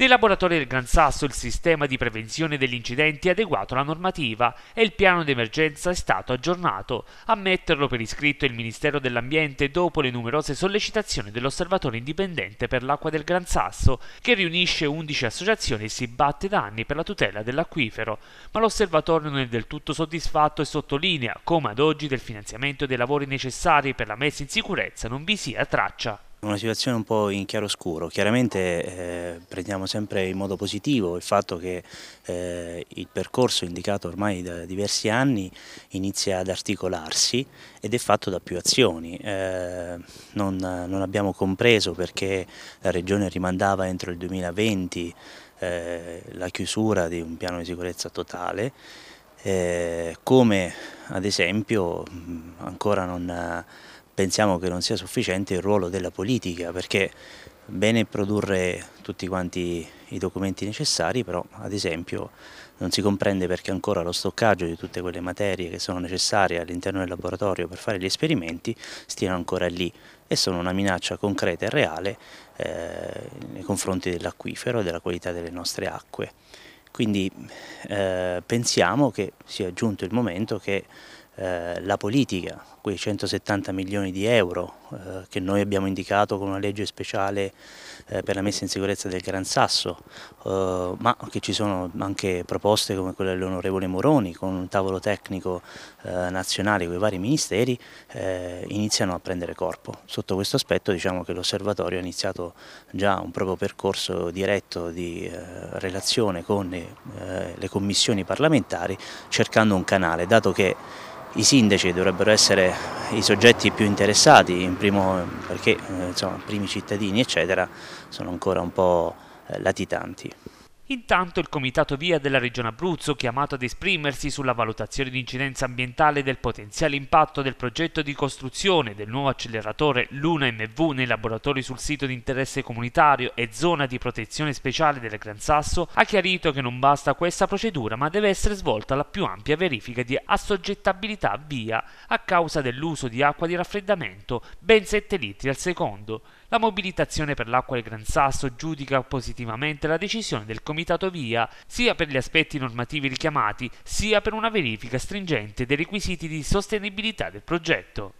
Dei laboratori del Gran Sasso il sistema di prevenzione degli incidenti è adeguato alla normativa e il piano d'emergenza è stato aggiornato. A metterlo per iscritto il Ministero dell'Ambiente dopo le numerose sollecitazioni dell'Osservatorio indipendente per l'acqua del Gran Sasso, che riunisce 11 associazioni e si batte da anni per la tutela dell'acquifero. Ma l'osservatorio non è del tutto soddisfatto e sottolinea come ad oggi del finanziamento dei lavori necessari per la messa in sicurezza non vi sia traccia. Una situazione un po' in chiaroscuro, chiaramente eh, prendiamo sempre in modo positivo il fatto che eh, il percorso indicato ormai da diversi anni inizia ad articolarsi ed è fatto da più azioni, eh, non, non, abbiamo compreso perché la Regione rimandava entro il 2020 eh, la chiusura di un piano di sicurezza totale, eh, come ad esempio ancora non pensiamo che non sia sufficiente il ruolo della politica perché bene produrre tutti quanti i documenti necessari, però ad esempio non si comprende perché ancora lo stoccaggio di tutte quelle materie che sono necessarie all'interno del laboratorio per fare gli esperimenti stiano ancora lì e sono una minaccia concreta e reale eh, nei confronti dell'acquifero e della qualità delle nostre acque. Quindi eh, pensiamo che sia giunto il momento che eh, la politica, quei 170 milioni di euro eh, che noi abbiamo indicato con una legge speciale eh, per la messa in sicurezza del Gran Sasso, eh, ma che ci sono anche proposte come quella dell'onorevole Moroni con un tavolo tecnico eh, nazionale con i vari ministeri, iniziano a prendere corpo. Sotto questo aspetto diciamo che l'osservatorio ha iniziato già un proprio percorso diretto di relazione con le commissioni parlamentari cercando un canale, dato che i sindaci dovrebbero essere i soggetti più interessati, in primo, perché eh, insomma, primi cittadini eccetera, sono ancora un po' eh, latitanti. Intanto il Comitato Via della Regione Abruzzo, chiamato ad esprimersi sulla valutazione di incidenza ambientale del potenziale impatto del progetto di costruzione del nuovo acceleratore Luna MV nei laboratori sul sito di interesse comunitario e zona di protezione speciale del Gran Sasso, ha chiarito che non basta questa procedura ma deve essere svolta la più ampia verifica di assoggettabilità via a causa dell'uso di acqua di raffreddamento, ben 7 litri al secondo. La mobilitazione per l'acqua del Gran Sasso giudica positivamente la decisione del Comitato VIA sia per gli aspetti normativi richiamati, sia per una verifica stringente dei requisiti di sostenibilità del progetto.